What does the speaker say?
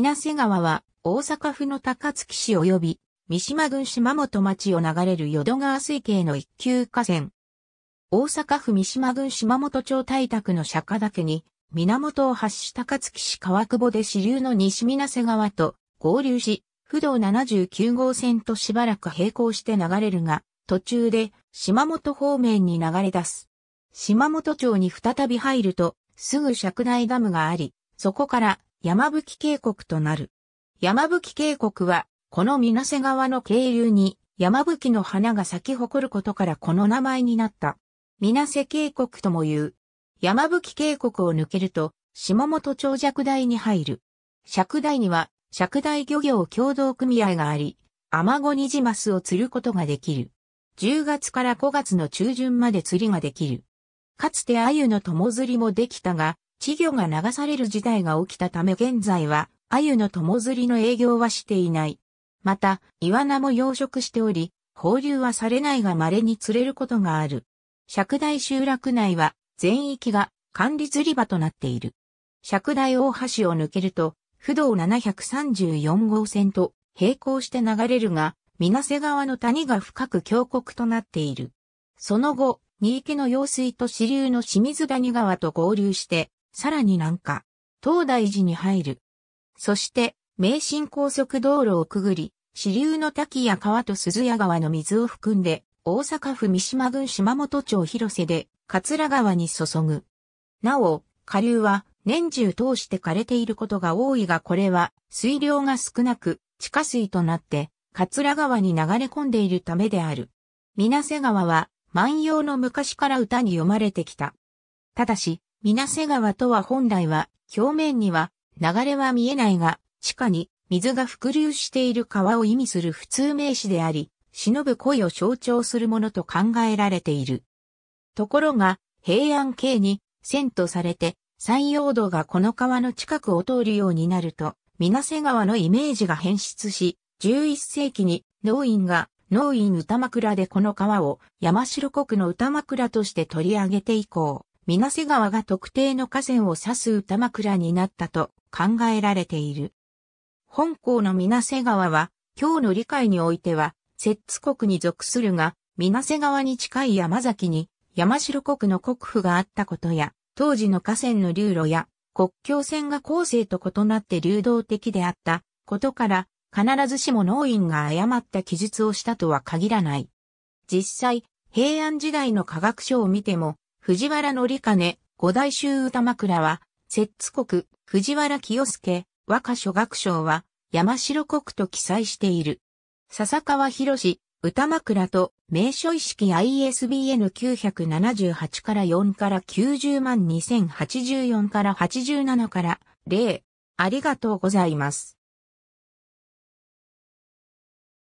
水瀬川は大阪府の高槻市及び三島郡島本町を流れる淀川水系の一級河川。大阪府三島郡島本町大宅の釈迦岳に源を発し高槻市川久保で支流の西水瀬川と合流し、不動79号線としばらく並行して流れるが、途中で島本方面に流れ出す。島本町に再び入ると、すぐ釈台ダムがあり、そこから山吹渓谷となる。山吹渓谷は、この水瀬川の渓流に山吹の花が咲き誇ることからこの名前になった。水瀬渓谷とも言う。山吹渓谷を抜けると、下本町尺台に入る。尺台には、尺台漁業共同組合があり、アマゴニジマスを釣ることができる。10月から5月の中旬まで釣りができる。かつて鮎の友釣りもできたが、稚魚が流される事態が起きたため現在は、鮎の友釣りの営業はしていない。また、イワナも養殖しており、放流はされないが稀に釣れることがある。尺大集落内は、全域が管理釣り場となっている。尺大大橋を抜けると、不動734号線と並行して流れるが、水瀬川の谷が深く峡谷となっている。その後、新池の用水と支流の清水谷川と合流して、さらに南下、東大寺に入る。そして、名神高速道路をくぐり、支流の滝や川と鈴谷川の水を含んで、大阪府三島郡島本町広瀬で、桂川に注ぐ。なお、下流は年中通して枯れていることが多いがこれは水量が少なく地下水となって桂川に流れ込んでいるためである。水瀬川は万葉の昔から歌に読まれてきた。ただし、水瀬川とは本来は、表面には流れは見えないが、地下に水が伏流している川を意味する普通名詞であり、忍ぶ恋を象徴するものと考えられている。ところが、平安系に遷都されて、山陽道がこの川の近くを通るようになると、水瀬川のイメージが変質し、11世紀に農院が農院歌枕でこの川を山城国の歌枕として取り上げて以降、水瀬川が特定の河川を指す歌枕になったと考えられている。本校の水瀬川は、今日の理解においては、摂津国に属するが、水瀬川に近い山崎に山城国の国府があったことや、当時の河川の流路や国境線が後世と異なって流動的であったことから、必ずしも農院が誤った記述をしたとは限らない。実際、平安時代の科学書を見ても、藤原紀兼、五代衆歌枕は、摂津国、藤原清介、和歌諸学賞は、山城国と記載している。笹川博士、歌枕と名所意識 ISBN978 から4から90万2084から87から0。ありがとうございます。